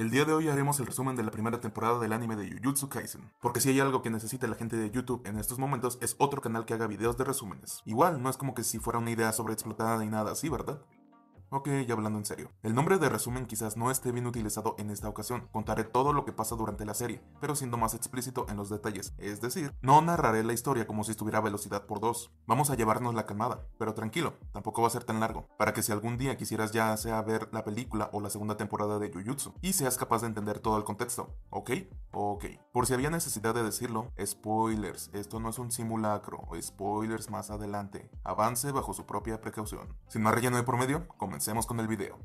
El día de hoy haremos el resumen de la primera temporada del anime de Jujutsu Kaisen, porque si hay algo que necesita la gente de YouTube en estos momentos es otro canal que haga videos de resúmenes. Igual, no es como que si fuera una idea sobreexplotada ni nada así, ¿verdad? Ok, ya hablando en serio. El nombre de resumen quizás no esté bien utilizado en esta ocasión. Contaré todo lo que pasa durante la serie, pero siendo más explícito en los detalles. Es decir, no narraré la historia como si estuviera a velocidad por dos. Vamos a llevarnos la calmada, pero tranquilo, tampoco va a ser tan largo, para que si algún día quisieras ya sea ver la película o la segunda temporada de Jujutsu y seas capaz de entender todo el contexto, ¿ok? Ok. Por si había necesidad de decirlo, spoilers, esto no es un simulacro, spoilers más adelante. Avance bajo su propia precaución. Sin más relleno de promedio, comencemos. Comencemos con el video.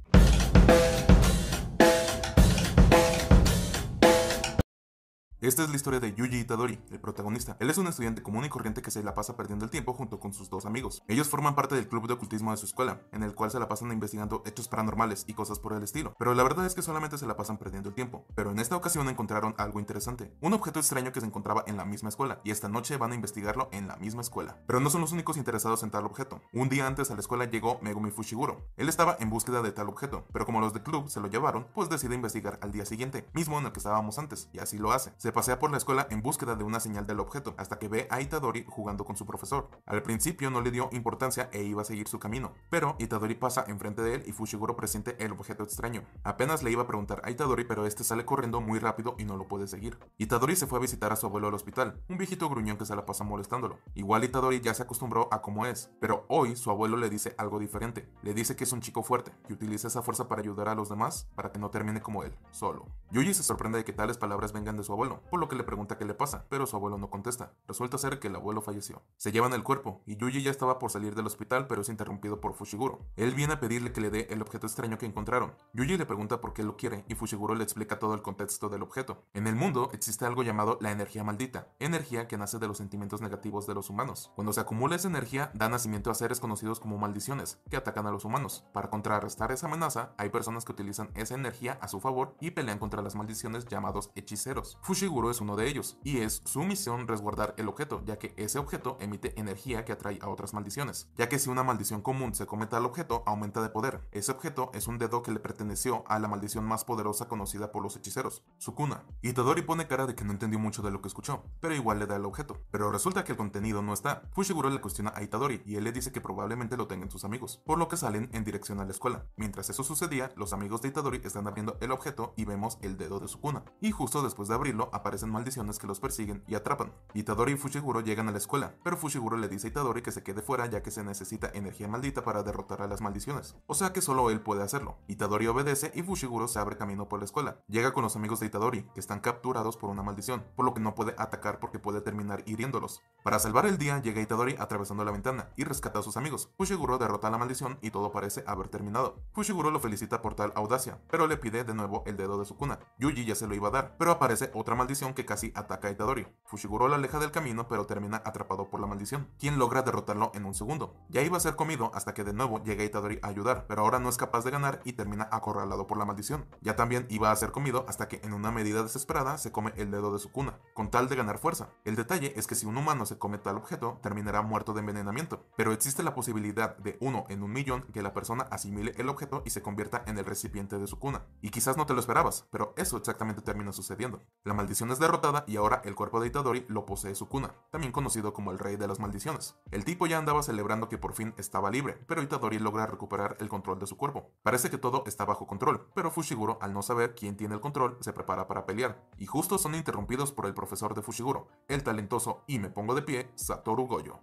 Esta es la historia de Yuji Itadori, el protagonista. Él es un estudiante común y corriente que se la pasa perdiendo el tiempo junto con sus dos amigos. Ellos forman parte del club de ocultismo de su escuela, en el cual se la pasan investigando hechos paranormales y cosas por el estilo. Pero la verdad es que solamente se la pasan perdiendo el tiempo. Pero en esta ocasión encontraron algo interesante, un objeto extraño que se encontraba en la misma escuela, y esta noche van a investigarlo en la misma escuela. Pero no son los únicos interesados en tal objeto. Un día antes a la escuela llegó Megumi Fushiguro. Él estaba en búsqueda de tal objeto, pero como los del club se lo llevaron, pues decide investigar al día siguiente, mismo en el que estábamos antes, y así lo hace se pasea por la escuela en búsqueda de una señal del objeto, hasta que ve a Itadori jugando con su profesor. Al principio no le dio importancia e iba a seguir su camino, pero Itadori pasa enfrente de él y Fushiguro presiente el objeto extraño. Apenas le iba a preguntar a Itadori, pero este sale corriendo muy rápido y no lo puede seguir. Itadori se fue a visitar a su abuelo al hospital, un viejito gruñón que se la pasa molestándolo. Igual Itadori ya se acostumbró a cómo es, pero hoy su abuelo le dice algo diferente. Le dice que es un chico fuerte, que utiliza esa fuerza para ayudar a los demás, para que no termine como él, solo. Yuji se sorprende de que tales palabras vengan de su abuelo, por lo que le pregunta qué le pasa, pero su abuelo no contesta. Resulta ser que el abuelo falleció. Se llevan el cuerpo, y Yuji ya estaba por salir del hospital, pero es interrumpido por Fushiguro. Él viene a pedirle que le dé el objeto extraño que encontraron. Yuji le pregunta por qué lo quiere, y Fushiguro le explica todo el contexto del objeto. En el mundo existe algo llamado la energía maldita, energía que nace de los sentimientos negativos de los humanos. Cuando se acumula esa energía, da nacimiento a seres conocidos como maldiciones, que atacan a los humanos. Para contrarrestar esa amenaza, hay personas que utilizan esa energía a su favor y pelean contra las maldiciones llamados hechiceros. Fushiguro es uno de ellos, y es su misión resguardar el objeto, ya que ese objeto emite energía que atrae a otras maldiciones, ya que si una maldición común se cometa al objeto, aumenta de poder. Ese objeto es un dedo que le perteneció a la maldición más poderosa conocida por los hechiceros, su Sukuna. Itadori pone cara de que no entendió mucho de lo que escuchó, pero igual le da el objeto. Pero resulta que el contenido no está. Fushiguro le cuestiona a Itadori y él le dice que probablemente lo tengan sus amigos, por lo que salen en dirección a la escuela. Mientras eso sucedía, los amigos de Itadori están abriendo el objeto y vemos el dedo de su cuna, Y justo después de abrirlo, aparecen maldiciones que los persiguen y atrapan. Itadori y Fushiguro llegan a la escuela, pero Fushiguro le dice a Itadori que se quede fuera ya que se necesita energía maldita para derrotar a las maldiciones, o sea que solo él puede hacerlo. Itadori obedece y Fushiguro se abre camino por la escuela. Llega con los amigos de Itadori, que están capturados por una maldición, por lo que no puede atacar porque puede terminar hiriéndolos. Para salvar el día, llega Itadori atravesando la ventana y rescata a sus amigos. Fushiguro derrota la maldición y todo parece haber terminado. Fushiguro lo felicita por tal audacia, pero le pide de nuevo el dedo de su cuna. Yuji ya se lo iba a dar, pero aparece otra maldición maldición que casi ataca a Itadori. Fushiguro la aleja del camino pero termina atrapado por la maldición, quien logra derrotarlo en un segundo. Ya iba a ser comido hasta que de nuevo llega Itadori a ayudar, pero ahora no es capaz de ganar y termina acorralado por la maldición. Ya también iba a ser comido hasta que en una medida desesperada se come el dedo de su cuna, con tal de ganar fuerza. El detalle es que si un humano se come tal objeto, terminará muerto de envenenamiento, pero existe la posibilidad de uno en un millón que la persona asimile el objeto y se convierta en el recipiente de su cuna. Y quizás no te lo esperabas, pero eso exactamente termina sucediendo. La maldición maldición es derrotada y ahora el cuerpo de Itadori lo posee su cuna, también conocido como el rey de las maldiciones. El tipo ya andaba celebrando que por fin estaba libre, pero Itadori logra recuperar el control de su cuerpo. Parece que todo está bajo control, pero Fushiguro, al no saber quién tiene el control, se prepara para pelear, y justo son interrumpidos por el profesor de Fushiguro, el talentoso y me pongo de pie, Satoru Goyo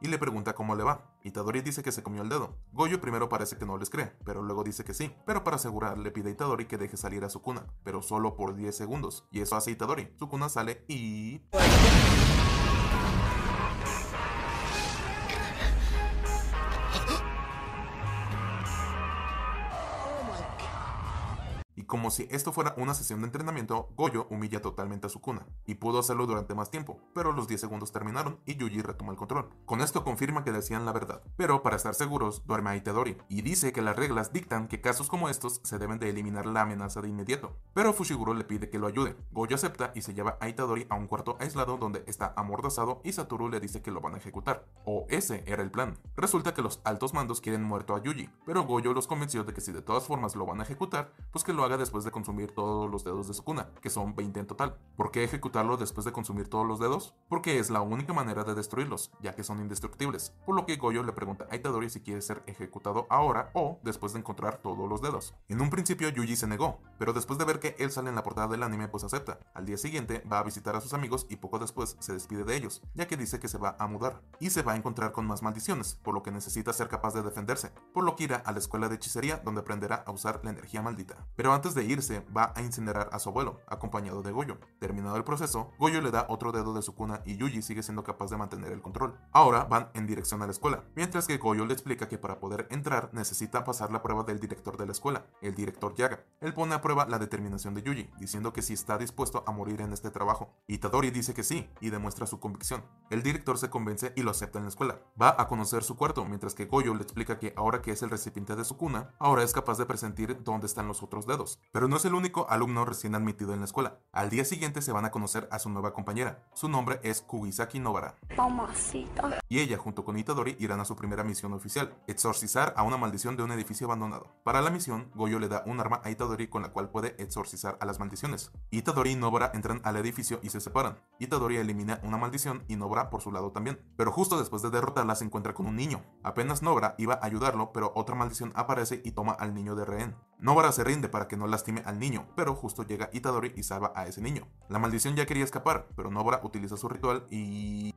y le pregunta cómo le va. Itadori dice que se comió el dedo. Goyo primero parece que no les cree, pero luego dice que sí, pero para asegurar le pide a Itadori que deje salir a su cuna pero solo por 10 segundos, y eso hace Itadori. cuna sale y... como si esto fuera una sesión de entrenamiento, Goyo humilla totalmente a Sukuna, y pudo hacerlo durante más tiempo, pero los 10 segundos terminaron y Yuji retoma el control. Con esto confirma que decían la verdad, pero para estar seguros, duerme a Itadori, y dice que las reglas dictan que casos como estos se deben de eliminar la amenaza de inmediato, pero Fushiguro le pide que lo ayude. Goyo acepta y se lleva a Itadori a un cuarto aislado donde está amordazado y Satoru le dice que lo van a ejecutar, o ese era el plan. Resulta que los altos mandos quieren muerto a Yuji, pero Goyo los convenció de que si de todas formas lo van a ejecutar, pues que lo haga después de consumir todos los dedos de su cuna, que son 20 en total. ¿Por qué ejecutarlo después de consumir todos los dedos? Porque es la única manera de destruirlos, ya que son indestructibles. Por lo que Goyo le pregunta a Itadori si quiere ser ejecutado ahora o después de encontrar todos los dedos. En un principio Yuji se negó, pero después de ver que él sale en la portada del anime pues acepta. Al día siguiente va a visitar a sus amigos y poco después se despide de ellos, ya que dice que se va a mudar y se va a encontrar con más maldiciones, por lo que necesita ser capaz de defenderse, por lo que irá a la escuela de hechicería donde aprenderá a usar la energía maldita. Pero antes antes de irse, va a incinerar a su abuelo, acompañado de Goyo. Terminado el proceso, Goyo le da otro dedo de su cuna y Yuji sigue siendo capaz de mantener el control. Ahora van en dirección a la escuela, mientras que Goyo le explica que para poder entrar necesita pasar la prueba del director de la escuela, el director Yaga. Él pone a prueba la determinación de Yuji, diciendo que si está dispuesto a morir en este trabajo. Itadori dice que sí y demuestra su convicción. El director se convence y lo acepta en la escuela. Va a conocer su cuarto, mientras que Goyo le explica que ahora que es el recipiente de su cuna, ahora es capaz de presentir dónde están los otros dedos pero no es el único alumno recién admitido en la escuela. Al día siguiente se van a conocer a su nueva compañera. Su nombre es Kugisaki Nobara. Y ella junto con Itadori irán a su primera misión oficial, exorcizar a una maldición de un edificio abandonado. Para la misión, Goyo le da un arma a Itadori con la cual puede exorcizar a las maldiciones. Itadori y Nobara entran al edificio y se separan. Itadori elimina una maldición y Nobara por su lado también. Pero justo después de derrotarla se encuentra con un niño. Apenas Nobara iba a ayudarlo, pero otra maldición aparece y toma al niño de rehén. Nobara se rinde para que no lastime al niño, pero justo llega Itadori y salva a ese niño. La maldición ya quería escapar, pero Nobara utiliza su ritual y...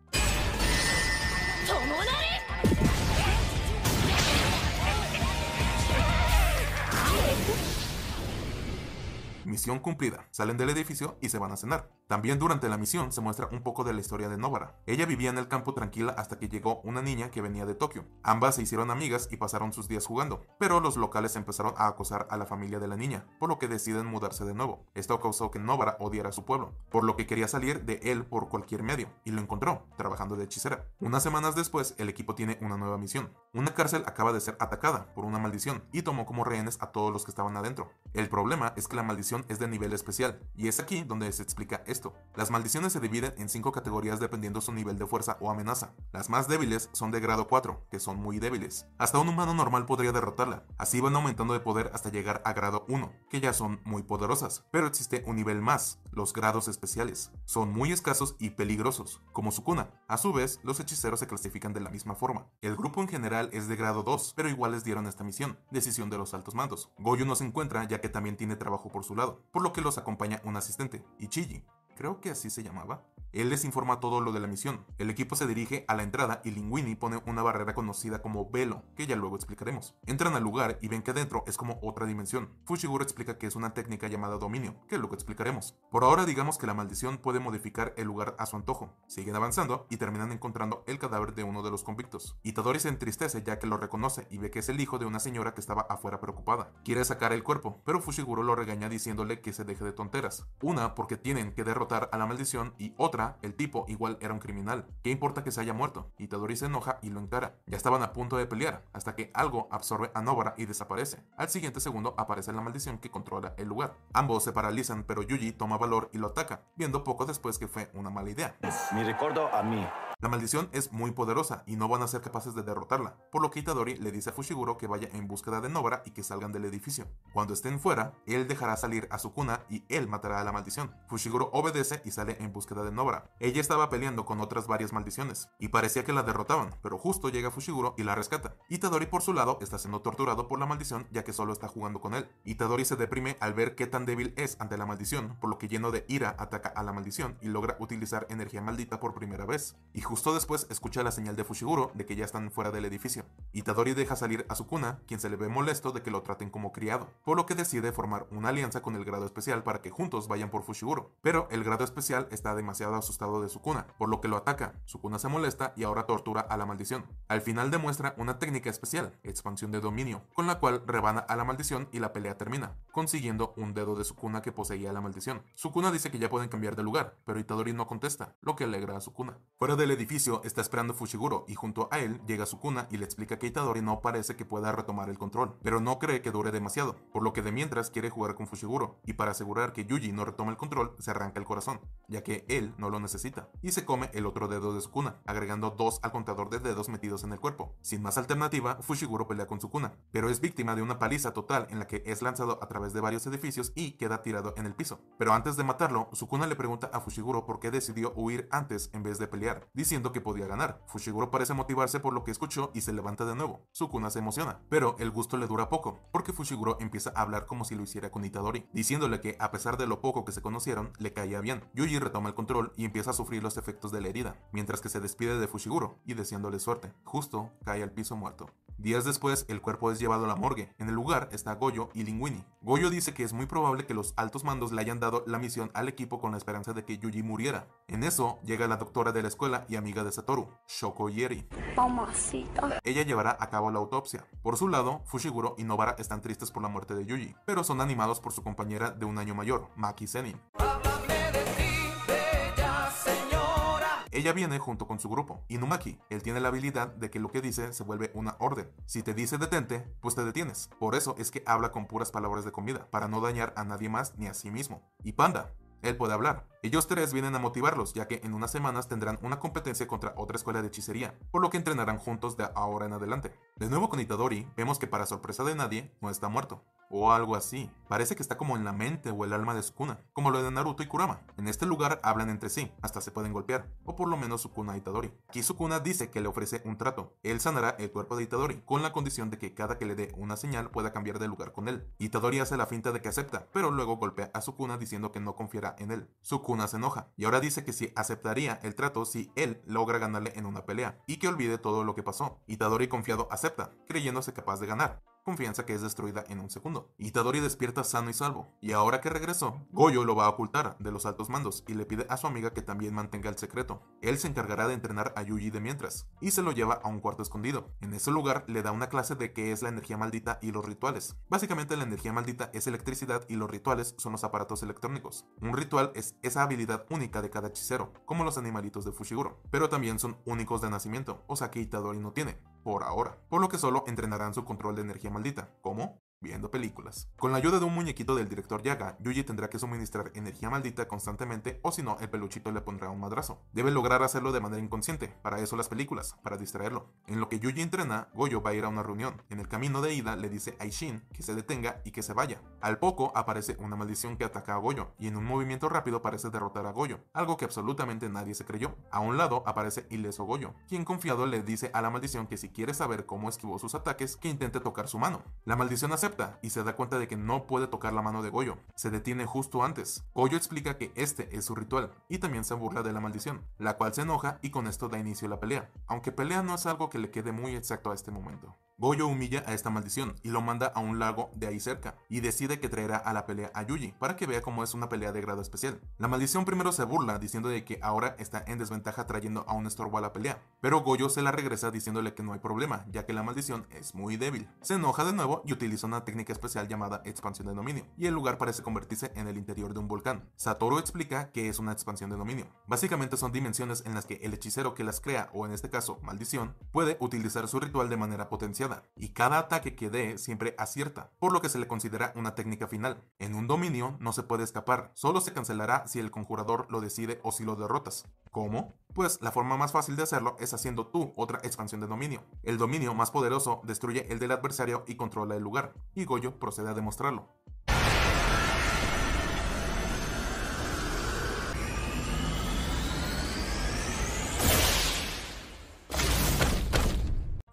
Misión cumplida. Salen del edificio y se van a cenar. También durante la misión se muestra un poco de la historia de Novara. Ella vivía en el campo tranquila hasta que llegó una niña que venía de Tokio. Ambas se hicieron amigas y pasaron sus días jugando, pero los locales empezaron a acosar a la familia de la niña, por lo que deciden mudarse de nuevo. Esto causó que Novara odiara a su pueblo, por lo que quería salir de él por cualquier medio, y lo encontró, trabajando de hechicera. Unas semanas después, el equipo tiene una nueva misión. Una cárcel acaba de ser atacada por una maldición y tomó como rehenes a todos los que estaban adentro. El problema es que la maldición es de nivel especial, y es aquí donde se explica esto. Las maldiciones se dividen en cinco categorías dependiendo su nivel de fuerza o amenaza. Las más débiles son de grado 4, que son muy débiles. Hasta un humano normal podría derrotarla, así van aumentando de poder hasta llegar a grado 1, que ya son muy poderosas, pero existe un nivel más, los grados especiales. Son muy escasos y peligrosos, como Sukuna. A su vez, los hechiceros se clasifican de la misma forma. El grupo en general es de grado 2, pero igual les dieron esta misión, decisión de los altos mandos. Goyo no se encuentra ya que también tiene trabajo por su lado por lo que los acompaña un asistente, Ichiji, creo que así se llamaba, él les informa todo lo de la misión. El equipo se dirige a la entrada y Linguini pone una barrera conocida como velo, que ya luego explicaremos. Entran al lugar y ven que adentro es como otra dimensión. Fushiguro explica que es una técnica llamada dominio, que luego explicaremos. Por ahora digamos que la maldición puede modificar el lugar a su antojo. Siguen avanzando y terminan encontrando el cadáver de uno de los convictos. Itadori se entristece ya que lo reconoce y ve que es el hijo de una señora que estaba afuera preocupada. Quiere sacar el cuerpo, pero Fushiguro lo regaña diciéndole que se deje de tonteras. Una porque tienen que derrotar a la maldición y otra el tipo igual era un criminal. ¿Qué importa que se haya muerto? Y Itadori se enoja y lo encara. Ya estaban a punto de pelear, hasta que algo absorbe a Nobara y desaparece. Al siguiente segundo aparece la maldición que controla el lugar. Ambos se paralizan, pero Yuji toma valor y lo ataca, viendo poco después que fue una mala idea. Me recuerdo a mí. La maldición es muy poderosa y no van a ser capaces de derrotarla, por lo que Itadori le dice a Fushiguro que vaya en búsqueda de Nobara y que salgan del edificio. Cuando estén fuera, él dejará salir a Sukuna y él matará a la maldición. Fushiguro obedece y sale en búsqueda de Nobara. Ella estaba peleando con otras varias maldiciones y parecía que la derrotaban, pero justo llega Fushiguro y la rescata. Itadori por su lado está siendo torturado por la maldición ya que solo está jugando con él. Itadori se deprime al ver qué tan débil es ante la maldición, por lo que lleno de ira ataca a la maldición y logra utilizar energía maldita por primera vez. Y justo después escucha la señal de Fushiguro de que ya están fuera del edificio. Itadori deja salir a Sukuna, quien se le ve molesto de que lo traten como criado, por lo que decide formar una alianza con el grado especial para que juntos vayan por Fushiguro. Pero el grado especial está demasiado asustado de Sukuna, por lo que lo ataca. Sukuna se molesta y ahora tortura a la maldición. Al final demuestra una técnica especial, expansión de dominio, con la cual rebana a la maldición y la pelea termina, consiguiendo un dedo de Sukuna que poseía la maldición. Sukuna dice que ya pueden cambiar de lugar, pero Itadori no contesta, lo que alegra a Sukuna. Fuera del edificio está esperando Fushiguro y junto a él llega Sukuna y le explica que Itadori no parece que pueda retomar el control, pero no cree que dure demasiado, por lo que de mientras quiere jugar con Fushiguro y para asegurar que Yuji no retoma el control se arranca el corazón, ya que él no lo necesita, y se come el otro dedo de Sukuna, agregando dos al contador de dedos metidos en el cuerpo. Sin más alternativa, Fushiguro pelea con Sukuna, pero es víctima de una paliza total en la que es lanzado a través de varios edificios y queda tirado en el piso. Pero antes de matarlo, Sukuna le pregunta a Fushiguro por qué decidió huir antes en vez de pelear. Dice diciendo que podía ganar. Fushiguro parece motivarse por lo que escuchó y se levanta de nuevo. Sukuna se emociona, pero el gusto le dura poco, porque Fushiguro empieza a hablar como si lo hiciera con Itadori, diciéndole que a pesar de lo poco que se conocieron, le caía bien. Yuji retoma el control y empieza a sufrir los efectos de la herida, mientras que se despide de Fushiguro y deseándole suerte. Justo cae al piso muerto. Días después, el cuerpo es llevado a la morgue. En el lugar está Goyo y Linguini. Goyo dice que es muy probable que los altos mandos le hayan dado la misión al equipo con la esperanza de que Yuji muriera. En eso, llega la doctora de la escuela y amiga de Satoru, Shoko Yeri. Ella llevará a cabo la autopsia. Por su lado, Fushiguro y Nobara están tristes por la muerte de Yuji, pero son animados por su compañera de un año mayor, Maki Senin. Ella viene junto con su grupo, Inumaki. Él tiene la habilidad de que lo que dice se vuelve una orden. Si te dice detente, pues te detienes. Por eso es que habla con puras palabras de comida, para no dañar a nadie más ni a sí mismo. Y Panda, él puede hablar. Ellos tres vienen a motivarlos, ya que en unas semanas tendrán una competencia contra otra escuela de hechicería, por lo que entrenarán juntos de ahora en adelante. De nuevo con Itadori, vemos que para sorpresa de nadie, no está muerto o algo así. Parece que está como en la mente o el alma de Sukuna, como lo de Naruto y Kurama. En este lugar hablan entre sí, hasta se pueden golpear, o por lo menos Sukuna y Itadori. Aquí Sukuna dice que le ofrece un trato. Él sanará el cuerpo de Itadori, con la condición de que cada que le dé una señal pueda cambiar de lugar con él. Itadori hace la finta de que acepta, pero luego golpea a Sukuna diciendo que no confiará en él. Sukuna se enoja, y ahora dice que sí aceptaría el trato si él logra ganarle en una pelea, y que olvide todo lo que pasó. Itadori confiado acepta, creyéndose capaz de ganar confianza que es destruida en un segundo. Itadori despierta sano y salvo, y ahora que regresó, Goyo lo va a ocultar de los altos mandos y le pide a su amiga que también mantenga el secreto. Él se encargará de entrenar a Yuji de mientras, y se lo lleva a un cuarto escondido. En ese lugar le da una clase de qué es la energía maldita y los rituales. Básicamente la energía maldita es electricidad y los rituales son los aparatos electrónicos. Un ritual es esa habilidad única de cada hechicero, como los animalitos de Fushiguro, pero también son únicos de nacimiento, o sea que Itadori no tiene por ahora, por lo que solo entrenarán su control de energía maldita. ¿Cómo? viendo películas. Con la ayuda de un muñequito del director Yaga, Yuji tendrá que suministrar energía maldita constantemente o si no, el peluchito le pondrá un madrazo. Debe lograr hacerlo de manera inconsciente, para eso las películas, para distraerlo. En lo que Yuji entrena, Goyo va a ir a una reunión. En el camino de ida le dice a Ishin que se detenga y que se vaya. Al poco aparece una maldición que ataca a Goyo y en un movimiento rápido parece derrotar a Goyo, algo que absolutamente nadie se creyó. A un lado aparece ileso Goyo, quien confiado le dice a la maldición que si quiere saber cómo esquivó sus ataques, que intente tocar su mano. La maldición hace y se da cuenta de que no puede tocar la mano de Goyo. Se detiene justo antes. Goyo explica que este es su ritual y también se burla de la maldición, la cual se enoja y con esto da inicio a la pelea, aunque pelea no es algo que le quede muy exacto a este momento. Goyo humilla a esta maldición y lo manda a un lago de ahí cerca, y decide que traerá a la pelea a Yuji para que vea cómo es una pelea de grado especial. La maldición primero se burla diciendo de que ahora está en desventaja trayendo a un estorbo a la pelea, pero Goyo se la regresa diciéndole que no hay problema, ya que la maldición es muy débil. Se enoja de nuevo y utiliza una técnica especial llamada expansión de dominio, y el lugar parece convertirse en el interior de un volcán. Satoru explica que es una expansión de dominio. Básicamente son dimensiones en las que el hechicero que las crea, o en este caso, maldición, puede utilizar su ritual de manera potencial y cada ataque que dé siempre acierta, por lo que se le considera una técnica final. En un dominio no se puede escapar, solo se cancelará si el conjurador lo decide o si lo derrotas. ¿Cómo? Pues la forma más fácil de hacerlo es haciendo tú otra expansión de dominio. El dominio más poderoso destruye el del adversario y controla el lugar, y Goyo procede a demostrarlo.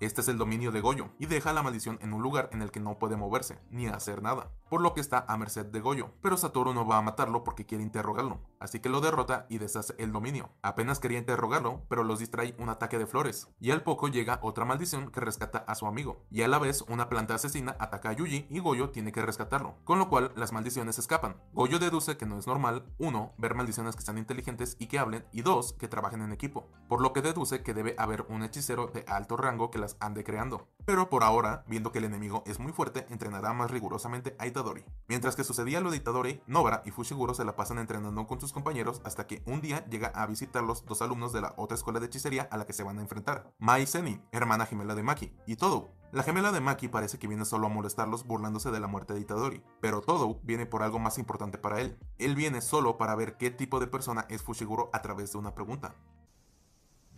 Este es el dominio de Goyo y deja la maldición en un lugar en el que no puede moverse ni hacer nada, por lo que está a merced de Goyo, pero Satoru no va a matarlo porque quiere interrogarlo, así que lo derrota y deshace el dominio. Apenas quería interrogarlo, pero los distrae un ataque de flores, y al poco llega otra maldición que rescata a su amigo, y a la vez una planta asesina ataca a Yuji y Goyo tiene que rescatarlo, con lo cual las maldiciones escapan. Goyo deduce que no es normal, uno ver maldiciones que sean inteligentes y que hablen, y dos que trabajen en equipo, por lo que deduce que debe haber un hechicero de alto rango que las ande creando. Pero por ahora, viendo que el enemigo es muy fuerte, entrenará más rigurosamente a Itadori. Mientras que sucedía lo de Itadori, Nobara y Fushiguro se la pasan entrenando con sus compañeros hasta que un día llega a visitarlos dos alumnos de la otra escuela de hechicería a la que se van a enfrentar, Mai hermana gemela de Maki, y Todo. La gemela de Maki parece que viene solo a molestarlos burlándose de la muerte de Itadori, pero Todo viene por algo más importante para él. Él viene solo para ver qué tipo de persona es Fushiguro a través de una pregunta.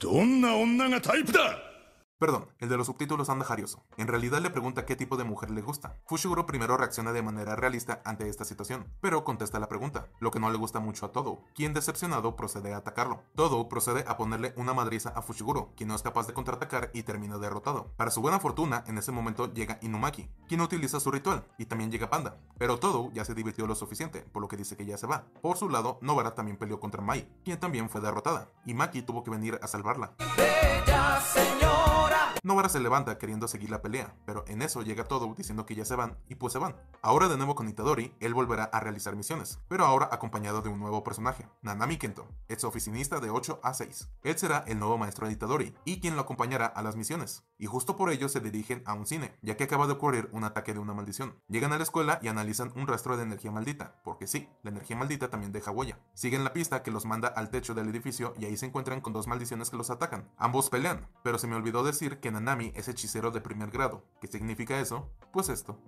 ¿Qué tipo Perdón, el de los subtítulos anda En realidad le pregunta qué tipo de mujer le gusta. Fushiguro primero reacciona de manera realista ante esta situación, pero contesta la pregunta, lo que no le gusta mucho a Todo, quien decepcionado procede a atacarlo. Todo procede a ponerle una madriza a Fushiguro, quien no es capaz de contraatacar y termina derrotado. Para su buena fortuna, en ese momento llega Inumaki, quien utiliza su ritual, y también llega Panda, pero Todo ya se divirtió lo suficiente, por lo que dice que ya se va. Por su lado, Novara también peleó contra Mai, quien también fue derrotada, y Maki tuvo que venir a salvarla. Bella señora. Nobara se levanta queriendo seguir la pelea, pero en eso llega todo diciendo que ya se van y pues se van. Ahora de nuevo con Itadori, él volverá a realizar misiones, pero ahora acompañado de un nuevo personaje, Nanami Kento, ex oficinista de 8 a 6. Él será el nuevo maestro de Itadori y quien lo acompañará a las misiones y justo por ello se dirigen a un cine, ya que acaba de ocurrir un ataque de una maldición. Llegan a la escuela y analizan un rastro de energía maldita, porque sí, la energía maldita también deja huella. Siguen la pista que los manda al techo del edificio y ahí se encuentran con dos maldiciones que los atacan. Ambos pelean, pero se me olvidó decir que Nanami es hechicero de primer grado. ¿Qué significa eso? Pues esto.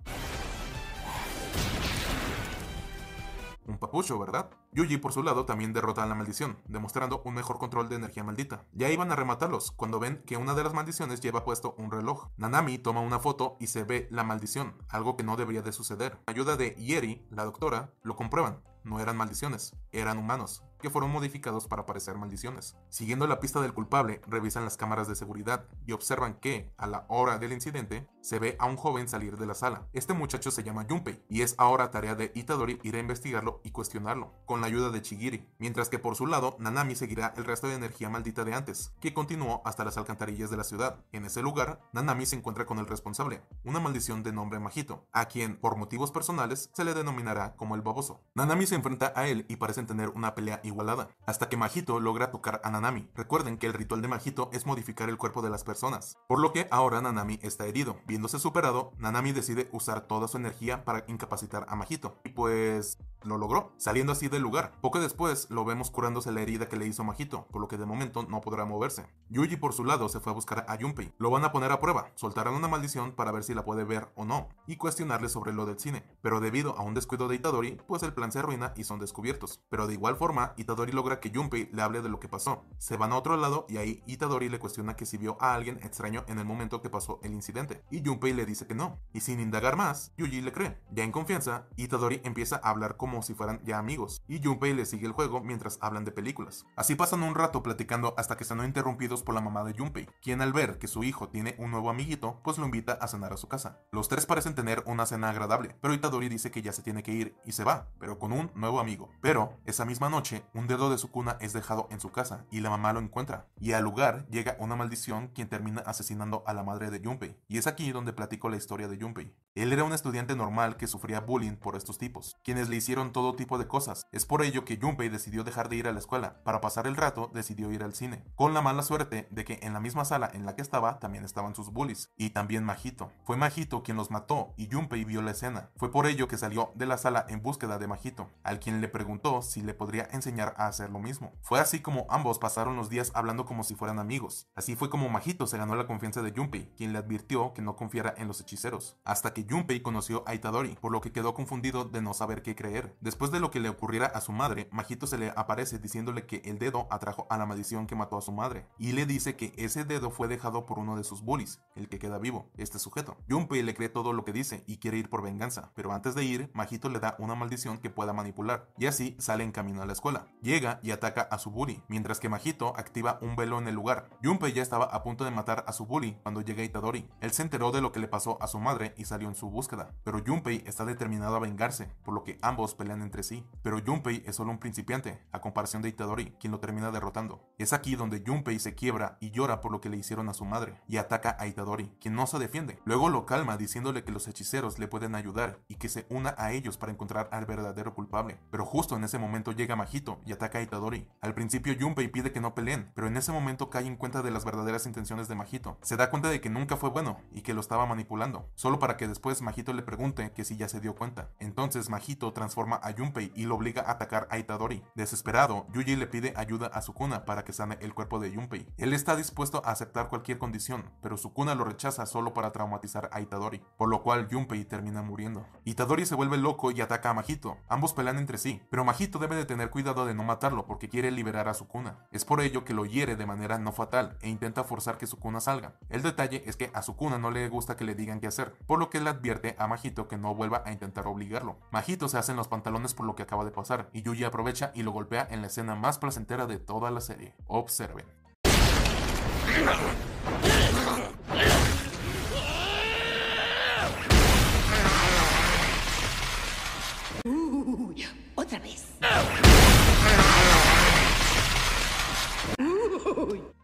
un papucho, ¿verdad? Yuji por su lado también derrota a la maldición, demostrando un mejor control de energía maldita. Ya iban a rematarlos cuando ven que una de las maldiciones lleva puesto un reloj. Nanami toma una foto y se ve la maldición, algo que no debería de suceder. Ayuda de Yeri, la doctora, lo comprueban. No eran maldiciones, eran humanos que fueron modificados para parecer maldiciones. Siguiendo la pista del culpable, revisan las cámaras de seguridad y observan que, a la hora del incidente, se ve a un joven salir de la sala. Este muchacho se llama Junpei y es ahora tarea de Itadori ir a investigarlo y cuestionarlo, con la ayuda de Chigiri, mientras que por su lado Nanami seguirá el resto de energía maldita de antes, que continuó hasta las alcantarillas de la ciudad. En ese lugar, Nanami se encuentra con el responsable, una maldición de nombre Majito, a quien, por motivos personales, se le denominará como el baboso. Nanami se enfrenta a él y parecen tener una pelea y Igualada, hasta que Majito logra tocar a Nanami. Recuerden que el ritual de Majito es modificar el cuerpo de las personas, por lo que ahora Nanami está herido. Viéndose superado, Nanami decide usar toda su energía para incapacitar a Majito. Y pues lo logró, saliendo así del lugar. Poco después lo vemos curándose la herida que le hizo Majito, por lo que de momento no podrá moverse. Yuji por su lado se fue a buscar a Junpei. Lo van a poner a prueba, soltarán una maldición para ver si la puede ver o no, y cuestionarle sobre lo del cine. Pero debido a un descuido de Itadori, pues el plan se arruina y son descubiertos. Pero de igual forma, Itadori logra que Junpei le hable de lo que pasó. Se van a otro lado y ahí Itadori le cuestiona que si vio a alguien extraño en el momento que pasó el incidente, y Junpei le dice que no. Y sin indagar más, Yuji le cree. Ya en confianza, Itadori empieza a hablar como como si fueran ya amigos, y Junpei le sigue el juego mientras hablan de películas. Así pasan un rato platicando hasta que son interrumpidos por la mamá de Junpei, quien al ver que su hijo tiene un nuevo amiguito, pues lo invita a cenar a su casa. Los tres parecen tener una cena agradable, pero Itadori dice que ya se tiene que ir y se va, pero con un nuevo amigo. Pero esa misma noche, un dedo de su cuna es dejado en su casa y la mamá lo encuentra, y al lugar llega una maldición quien termina asesinando a la madre de Junpei, y es aquí donde platico la historia de Junpei. Él era un estudiante normal que sufría bullying por estos tipos, quienes le hicieron todo tipo de cosas. Es por ello que Junpei decidió dejar de ir a la escuela. Para pasar el rato, decidió ir al cine. Con la mala suerte de que en la misma sala en la que estaba también estaban sus bullies. Y también Majito. Fue Majito quien los mató y Junpei vio la escena. Fue por ello que salió de la sala en búsqueda de Majito, al quien le preguntó si le podría enseñar a hacer lo mismo. Fue así como ambos pasaron los días hablando como si fueran amigos. Así fue como Majito se ganó la confianza de Junpei, quien le advirtió que no confiara en los hechiceros. Hasta que Junpei conoció a Itadori, por lo que quedó confundido de no saber qué creer. Después de lo que le ocurriera a su madre, Majito se le aparece diciéndole que el dedo atrajo a la maldición que mató a su madre. Y le dice que ese dedo fue dejado por uno de sus bullies, el que queda vivo, este sujeto. Junpei le cree todo lo que dice y quiere ir por venganza, pero antes de ir, Majito le da una maldición que pueda manipular, y así sale en camino a la escuela. Llega y ataca a su bully, mientras que Majito activa un velo en el lugar. Junpei ya estaba a punto de matar a su bully cuando llega Itadori. Él se enteró de lo que le pasó a su madre y salió en su búsqueda, pero Junpei está determinado a vengarse, por lo que ambos pelean entre sí, pero Junpei es solo un principiante, a comparación de Itadori, quien lo termina derrotando. Es aquí donde Junpei se quiebra y llora por lo que le hicieron a su madre, y ataca a Itadori, quien no se defiende. Luego lo calma diciéndole que los hechiceros le pueden ayudar y que se una a ellos para encontrar al verdadero culpable. Pero justo en ese momento llega Majito y ataca a Itadori. Al principio Junpei pide que no peleen, pero en ese momento cae en cuenta de las verdaderas intenciones de Majito. Se da cuenta de que nunca fue bueno y que lo estaba manipulando, solo para que después Majito le pregunte que si ya se dio cuenta. Entonces Majito transforma a Junpei y lo obliga a atacar a Itadori. Desesperado, Yuji le pide ayuda a Sukuna para que sane el cuerpo de Junpei. Él está dispuesto a aceptar cualquier condición, pero Sukuna lo rechaza solo para traumatizar a Itadori, por lo cual Junpei termina muriendo. Itadori se vuelve loco y ataca a Majito. Ambos pelean entre sí, pero Majito debe de tener cuidado de no matarlo porque quiere liberar a Sukuna. Es por ello que lo hiere de manera no fatal e intenta forzar que Sukuna salga. El detalle es que a Sukuna no le gusta que le digan qué hacer, por lo que le advierte a Majito que no vuelva a intentar obligarlo. Majito se hace los pantalones por lo que acaba de pasar, y Yuji aprovecha y lo golpea en la escena más placentera de toda la serie. Observen.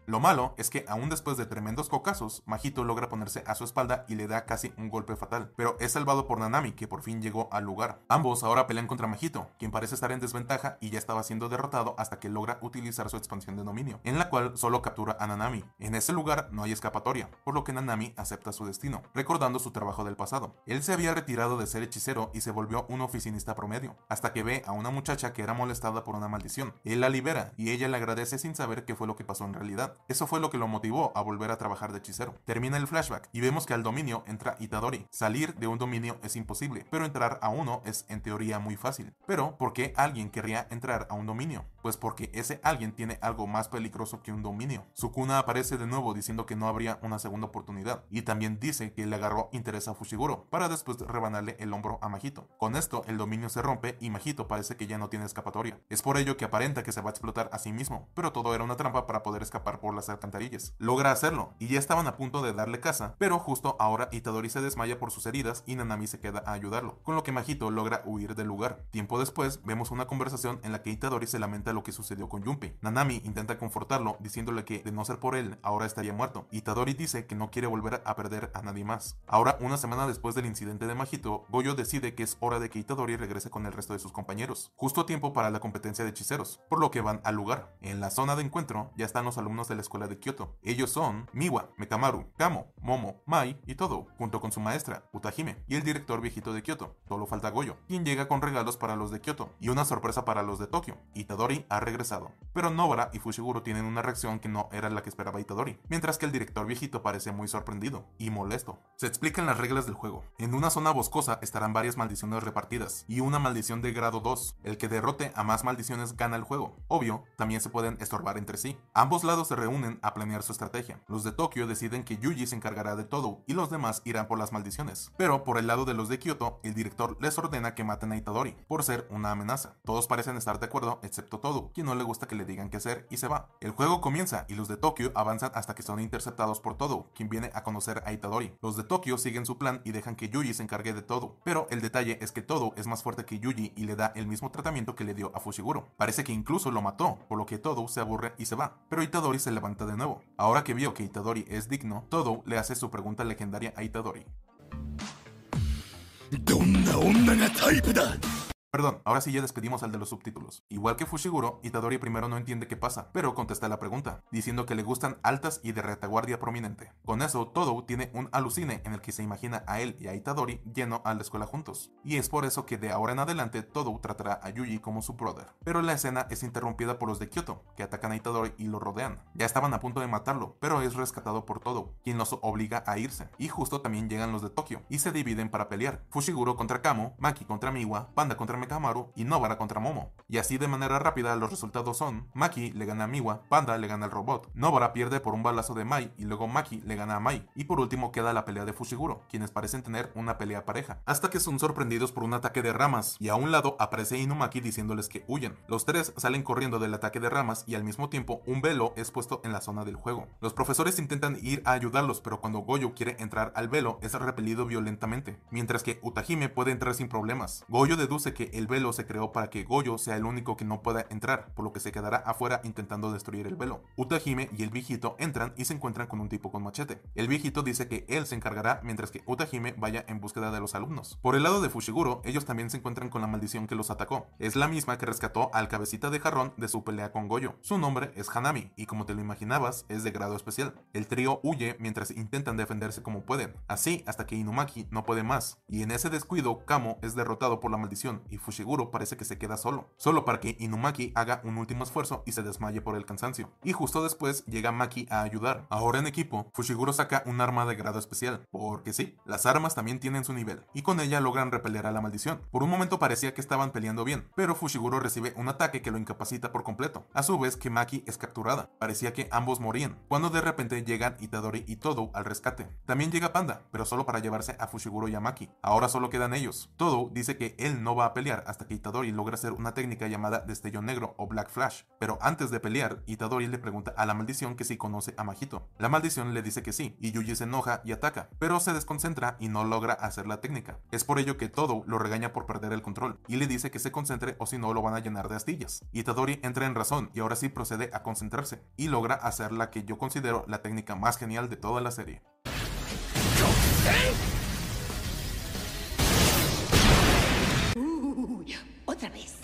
Lo malo es que aún después de tremendos cocasos, Majito logra ponerse a su espalda y le da casi un golpe fatal, pero es salvado por Nanami que por fin llegó al lugar. Ambos ahora pelean contra Majito, quien parece estar en desventaja y ya estaba siendo derrotado hasta que logra utilizar su expansión de dominio, en la cual solo captura a Nanami. En ese lugar no hay escapatoria, por lo que Nanami acepta su destino, recordando su trabajo del pasado. Él se había retirado de ser hechicero y se volvió un oficinista promedio, hasta que ve a una muchacha que era molestada por una maldición. Él la libera y ella le agradece sin saber qué fue lo que pasó en realidad. Eso fue lo que lo motivó a volver a trabajar de hechicero. Termina el flashback y vemos que al dominio entra Itadori. Salir de un dominio es imposible, pero entrar a uno es en teoría muy fácil. Pero, ¿por qué alguien querría entrar a un dominio? Pues porque ese alguien tiene algo más peligroso que un dominio. Sukuna aparece de nuevo diciendo que no habría una segunda oportunidad y también dice que le agarró interés a Fushiguro para después rebanarle el hombro a Majito. Con esto el dominio se rompe y Majito parece que ya no tiene escapatoria. Es por ello que aparenta que se va a explotar a sí mismo, pero todo era una trampa para poder escapar las alcantarillas. Logra hacerlo y ya estaban a punto de darle casa, pero justo ahora Itadori se desmaya por sus heridas y Nanami se queda a ayudarlo, con lo que Majito logra huir del lugar. Tiempo después, vemos una conversación en la que Itadori se lamenta lo que sucedió con Junpei. Nanami intenta confortarlo diciéndole que de no ser por él, ahora estaría muerto. Itadori dice que no quiere volver a perder a nadie más. Ahora, una semana después del incidente de Majito, Goyo decide que es hora de que Itadori regrese con el resto de sus compañeros, justo a tiempo para la competencia de hechiceros, por lo que van al lugar. En la zona de encuentro ya están los alumnos del la escuela de Kyoto. Ellos son Miwa, Mekamaru, Kamo, Momo, Mai y Todo, junto con su maestra, Utahime, y el director viejito de Kyoto, solo falta Goyo, quien llega con regalos para los de Kyoto y una sorpresa para los de Tokio. Itadori ha regresado, pero Nobara y Fushiguro tienen una reacción que no era la que esperaba Itadori, mientras que el director viejito parece muy sorprendido y molesto. Se explican las reglas del juego. En una zona boscosa estarán varias maldiciones repartidas y una maldición de grado 2. El que derrote a más maldiciones gana el juego. Obvio, también se pueden estorbar entre sí. Ambos lados se unen a planear su estrategia. Los de Tokio deciden que Yuji se encargará de todo y los demás irán por las maldiciones. Pero por el lado de los de Kyoto, el director les ordena que maten a Itadori, por ser una amenaza. Todos parecen estar de acuerdo, excepto Todo, quien no le gusta que le digan qué hacer y se va. El juego comienza y los de Tokio avanzan hasta que son interceptados por Todo, quien viene a conocer a Itadori. Los de Tokio siguen su plan y dejan que Yuji se encargue de todo, pero el detalle es que Todo es más fuerte que Yuji y le da el mismo tratamiento que le dio a Fushiguro. Parece que incluso lo mató, por lo que Todo se aburre y se va, pero Itadori se levanta de nuevo. Ahora que vio que Itadori es digno, Todo le hace su pregunta legendaria a Itadori. Perdón, ahora sí ya despedimos al de los subtítulos. Igual que Fushiguro, Itadori primero no entiende qué pasa, pero contesta la pregunta, diciendo que le gustan altas y de retaguardia prominente. Con eso, Todo tiene un alucine en el que se imagina a él y a Itadori lleno a la escuela juntos. Y es por eso que de ahora en adelante Todo tratará a Yuji como su brother. Pero la escena es interrumpida por los de Kyoto, que atacan a Itadori y lo rodean. Ya estaban a punto de matarlo, pero es rescatado por Todo, quien los obliga a irse. Y justo también llegan los de Tokio, y se dividen para pelear. Fushiguro contra Kamo, Maki contra Miwa, Panda contra Me Amaru y Novara contra Momo. Y así de manera rápida los resultados son, Maki le gana a Miwa, Panda le gana al robot, Nobara pierde por un balazo de Mai y luego Maki le gana a Mai. Y por último queda la pelea de Fushiguro, quienes parecen tener una pelea pareja, hasta que son sorprendidos por un ataque de ramas y a un lado aparece Inumaki diciéndoles que huyen. Los tres salen corriendo del ataque de ramas y al mismo tiempo un velo es puesto en la zona del juego. Los profesores intentan ir a ayudarlos, pero cuando Goyo quiere entrar al velo es repelido violentamente, mientras que Utahime puede entrar sin problemas. Goyo deduce que el velo se creó para que Goyo sea el único que no pueda entrar, por lo que se quedará afuera intentando destruir el velo. Utahime y el viejito entran y se encuentran con un tipo con machete. El viejito dice que él se encargará mientras que Utahime vaya en búsqueda de los alumnos. Por el lado de Fushiguro, ellos también se encuentran con la maldición que los atacó. Es la misma que rescató al cabecita de jarrón de su pelea con Goyo. Su nombre es Hanami y como te lo imaginabas, es de grado especial. El trío huye mientras intentan defenderse como pueden, así hasta que Inumaki no puede más. Y en ese descuido, Kamo es derrotado por la maldición y Fushiguro parece que se queda solo, solo para que Inumaki haga un último esfuerzo y se desmaye por el cansancio. Y justo después llega Maki a ayudar. Ahora en equipo, Fushiguro saca un arma de grado especial, porque sí, las armas también tienen su nivel, y con ella logran repeler a la maldición. Por un momento parecía que estaban peleando bien, pero Fushiguro recibe un ataque que lo incapacita por completo, a su vez que Maki es capturada. Parecía que ambos morían, cuando de repente llegan Itadori y Todo al rescate. También llega Panda, pero solo para llevarse a Fushiguro y a Maki. Ahora solo quedan ellos. Todo dice que él no va a pelear hasta que Itadori logra hacer una técnica llamada Destello Negro o Black Flash, pero antes de pelear, Itadori le pregunta a la maldición que si conoce a Majito. La maldición le dice que sí, y Yuji se enoja y ataca, pero se desconcentra y no logra hacer la técnica. Es por ello que Todo lo regaña por perder el control, y le dice que se concentre o si no lo van a llenar de astillas. Itadori entra en razón y ahora sí procede a concentrarse, y logra hacer la que yo considero la técnica más genial de toda la serie. ¿eh? otra vez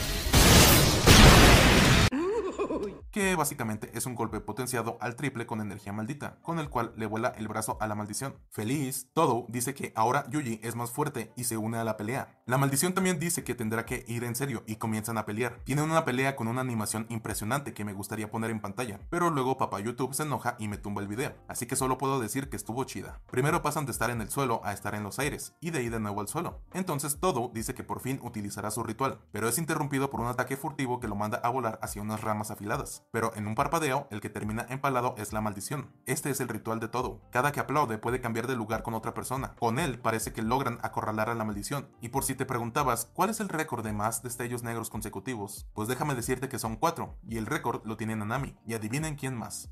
que básicamente es un golpe potenciado al triple con energía maldita, con el cual le vuela el brazo a la maldición. Feliz, Todo dice que ahora Yuji es más fuerte y se une a la pelea. La maldición también dice que tendrá que ir en serio y comienzan a pelear. Tienen una pelea con una animación impresionante que me gustaría poner en pantalla, pero luego papá YouTube se enoja y me tumba el video, así que solo puedo decir que estuvo chida. Primero pasan de estar en el suelo a estar en los aires y de ahí de nuevo al suelo. Entonces Todo dice que por fin utilizará su ritual, pero es interrumpido por un ataque furtivo que lo manda a volar hacia unas ramas afiladas pero en un parpadeo el que termina empalado es la maldición. Este es el ritual de todo. Cada que aplaude puede cambiar de lugar con otra persona. Con él parece que logran acorralar a la maldición. Y por si te preguntabas, ¿cuál es el récord de más destellos negros consecutivos? Pues déjame decirte que son cuatro, y el récord lo tiene Nanami. Y adivinen quién más.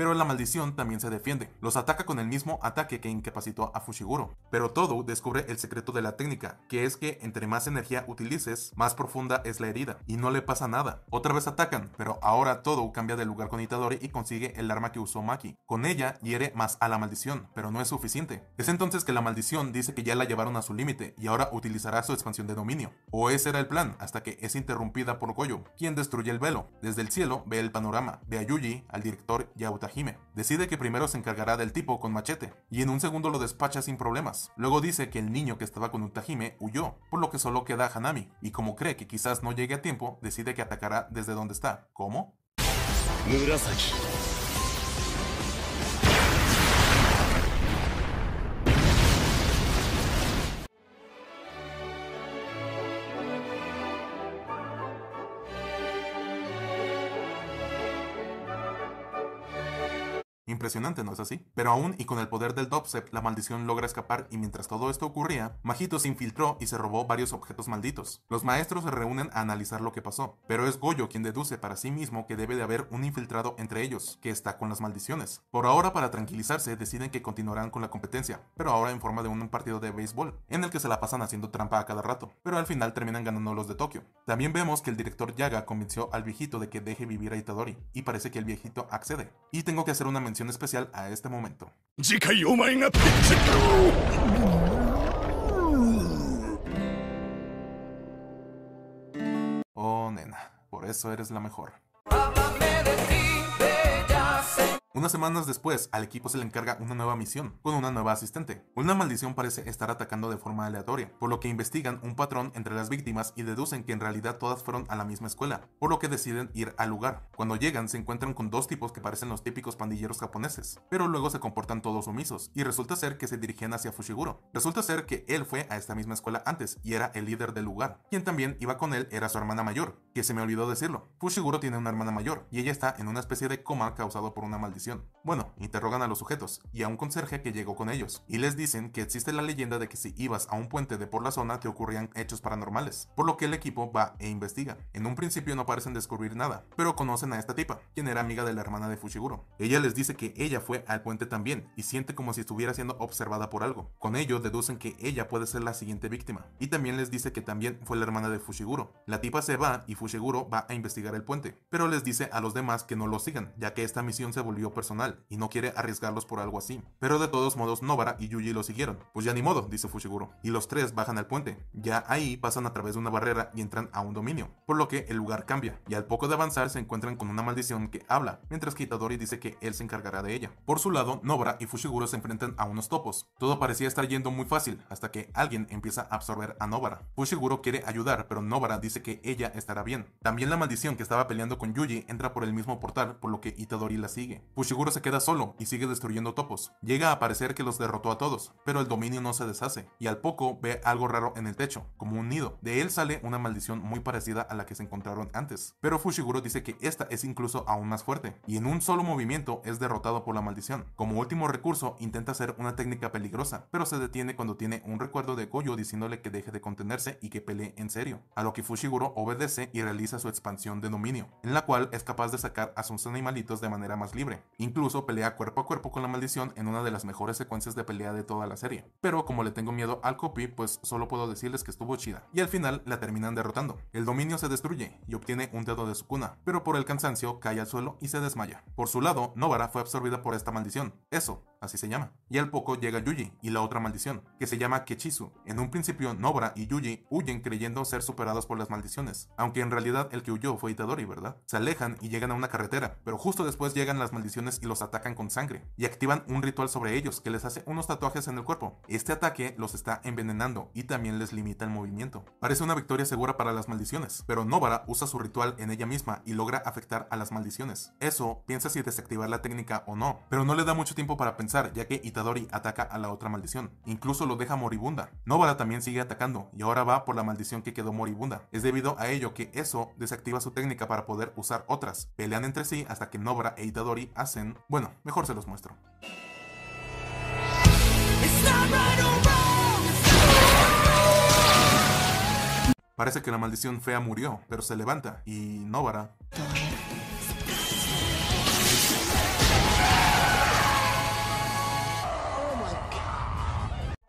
pero la maldición también se defiende. Los ataca con el mismo ataque que incapacitó a Fushiguro. Pero Todo descubre el secreto de la técnica, que es que entre más energía utilices, más profunda es la herida, y no le pasa nada. Otra vez atacan, pero ahora Todo cambia de lugar con Itadori y consigue el arma que usó Maki. Con ella hiere más a la maldición, pero no es suficiente. Es entonces que la maldición dice que ya la llevaron a su límite y ahora utilizará su expansión de dominio. O ese era el plan, hasta que es interrumpida por Goyo, quien destruye el velo. Desde el cielo ve el panorama, ve a Yuji, al director y a Decide que primero se encargará del tipo con machete, y en un segundo lo despacha sin problemas. Luego dice que el niño que estaba con un Tajime huyó, por lo que solo queda Hanami, y como cree que quizás no llegue a tiempo, decide que atacará desde donde está. ¿Cómo? impresionante, ¿no es así? Pero aún y con el poder del dobsep, la maldición logra escapar y mientras todo esto ocurría, Majito se infiltró y se robó varios objetos malditos. Los maestros se reúnen a analizar lo que pasó, pero es Goyo quien deduce para sí mismo que debe de haber un infiltrado entre ellos, que está con las maldiciones. Por ahora, para tranquilizarse, deciden que continuarán con la competencia, pero ahora en forma de un partido de béisbol, en el que se la pasan haciendo trampa a cada rato, pero al final terminan ganando los de Tokio. También vemos que el director Yaga convenció al viejito de que deje vivir a Itadori, y parece que el viejito accede. Y tengo que hacer una mención especial especial a este momento. Oh, nena, por eso eres la mejor. Háblame de ti, unas semanas después, al equipo se le encarga una nueva misión, con una nueva asistente. Una maldición parece estar atacando de forma aleatoria, por lo que investigan un patrón entre las víctimas y deducen que en realidad todas fueron a la misma escuela, por lo que deciden ir al lugar. Cuando llegan, se encuentran con dos tipos que parecen los típicos pandilleros japoneses, pero luego se comportan todos omisos, y resulta ser que se dirigen hacia Fushiguro. Resulta ser que él fue a esta misma escuela antes y era el líder del lugar. Quien también iba con él era su hermana mayor, que se me olvidó decirlo. Fushiguro tiene una hermana mayor, y ella está en una especie de coma causado por una maldición bueno, interrogan a los sujetos y a un conserje que llegó con ellos, y les dicen que existe la leyenda de que si ibas a un puente de por la zona te ocurrían hechos paranormales, por lo que el equipo va e investiga. En un principio no parecen descubrir nada, pero conocen a esta tipa, quien era amiga de la hermana de Fushiguro. Ella les dice que ella fue al puente también y siente como si estuviera siendo observada por algo. Con ello deducen que ella puede ser la siguiente víctima, y también les dice que también fue la hermana de Fushiguro. La tipa se va y Fushiguro va a investigar el puente, pero les dice a los demás que no lo sigan, ya que esta misión se volvió personal y no quiere arriesgarlos por algo así. Pero de todos modos, Novara y Yuji lo siguieron. Pues ya ni modo, dice Fushiguro. Y los tres bajan al puente. Ya ahí pasan a través de una barrera y entran a un dominio, por lo que el lugar cambia. Y al poco de avanzar se encuentran con una maldición que habla, mientras que Itadori dice que él se encargará de ella. Por su lado, Nobara y Fushiguro se enfrentan a unos topos. Todo parecía estar yendo muy fácil, hasta que alguien empieza a absorber a Nobara. Fushiguro quiere ayudar, pero Nobara dice que ella estará bien. También la maldición que estaba peleando con Yuji entra por el mismo portal, por lo que Itadori la sigue. Fushiguro pues se queda solo y sigue destruyendo topos. Llega a parecer que los derrotó a todos, pero el dominio no se deshace, y al poco ve algo raro en el techo, como un nido. De él sale una maldición muy parecida a la que se encontraron antes, pero Fushiguro dice que esta es incluso aún más fuerte, y en un solo movimiento es derrotado por la maldición. Como último recurso, intenta hacer una técnica peligrosa, pero se detiene cuando tiene un recuerdo de Goyo diciéndole que deje de contenerse y que pelee en serio, a lo que Fushiguro obedece y realiza su expansión de dominio, en la cual es capaz de sacar a sus animalitos de manera más libre. Incluso pelea cuerpo a cuerpo con la maldición en una de las mejores secuencias de pelea de toda la serie. Pero como le tengo miedo al copy, pues solo puedo decirles que estuvo chida. Y al final la terminan derrotando. El dominio se destruye y obtiene un dedo de su cuna, pero por el cansancio cae al suelo y se desmaya. Por su lado, Novara fue absorbida por esta maldición. Eso, así se llama. Y al poco llega Yuji y la otra maldición, que se llama Kechisu. En un principio, Nobara y Yuji huyen creyendo ser superados por las maldiciones, aunque en realidad el que huyó fue Itadori, ¿verdad? Se alejan y llegan a una carretera, pero justo después llegan las maldiciones y los atacan con sangre, y activan un ritual sobre ellos que les hace unos tatuajes en el cuerpo. Este ataque los está envenenando y también les limita el movimiento. Parece una victoria segura para las maldiciones, pero Novara usa su ritual en ella misma y logra afectar a las maldiciones. Eso piensa si desactivar la técnica o no, pero no le da mucho tiempo para pensar ya que Itadori ataca a la otra maldición, incluso lo deja moribunda. Novara también sigue atacando y ahora va por la maldición que quedó moribunda. Es debido a ello que eso desactiva su técnica para poder usar otras. Pelean entre sí hasta que Novara e Itadori hacen bueno, mejor se los muestro. Parece que la maldición fea murió, pero se levanta y no vará.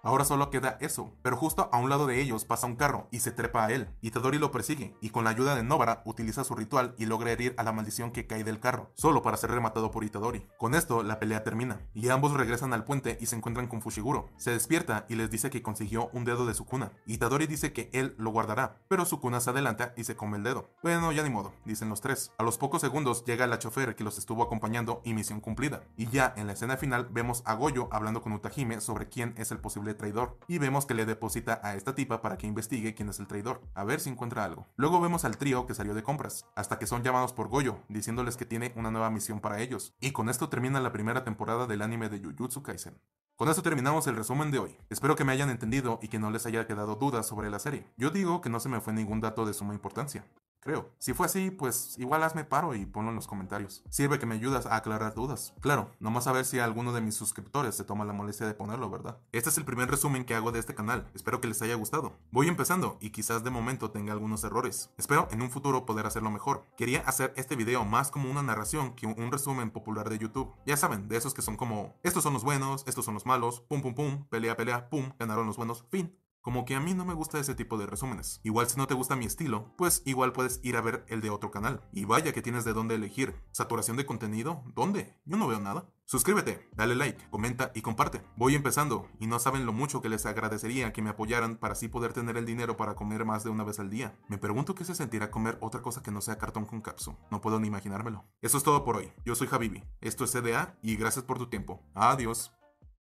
Ahora solo queda eso, pero justo a un lado de ellos pasa un carro y se trepa a él. Itadori lo persigue y con la ayuda de Novara utiliza su ritual y logra herir a la maldición que cae del carro, solo para ser rematado por Itadori. Con esto la pelea termina y ambos regresan al puente y se encuentran con Fushiguro. Se despierta y les dice que consiguió un dedo de Sukuna. Itadori dice que él lo guardará, pero Sukuna se adelanta y se come el dedo. Bueno, ya ni modo, dicen los tres. A los pocos segundos llega la chofer que los estuvo acompañando y misión cumplida. Y ya en la escena final vemos a Goyo hablando con Utahime sobre quién es el posible traidor. Y vemos que le deposita a esta tipa para que investigue quién es el traidor, a ver si encuentra algo. Luego vemos al trío que salió de compras, hasta que son llamados por Goyo, diciéndoles que tiene una nueva misión para ellos. Y con esto termina la primera temporada del anime de Jujutsu Kaisen. Con esto terminamos el resumen de hoy. Espero que me hayan entendido y que no les haya quedado dudas sobre la serie. Yo digo que no se me fue ningún dato de suma importancia creo. Si fue así, pues igual hazme paro y ponlo en los comentarios. Sirve que me ayudas a aclarar dudas. Claro, nomás a ver si alguno de mis suscriptores se toma la molestia de ponerlo, ¿verdad? Este es el primer resumen que hago de este canal, espero que les haya gustado. Voy empezando y quizás de momento tenga algunos errores. Espero en un futuro poder hacerlo mejor. Quería hacer este video más como una narración que un resumen popular de YouTube. Ya saben, de esos que son como, estos son los buenos, estos son los malos, pum pum pum, pelea pelea, pum, ganaron los buenos, fin. Como que a mí no me gusta ese tipo de resúmenes. Igual si no te gusta mi estilo, pues igual puedes ir a ver el de otro canal. Y vaya que tienes de dónde elegir. ¿Saturación de contenido? ¿Dónde? Yo no veo nada. Suscríbete, dale like, comenta y comparte. Voy empezando y no saben lo mucho que les agradecería que me apoyaran para así poder tener el dinero para comer más de una vez al día. Me pregunto qué se sentirá comer otra cosa que no sea cartón con capsu. No puedo ni imaginármelo. Eso es todo por hoy. Yo soy Habibi, Esto es CDA y gracias por tu tiempo. Adiós.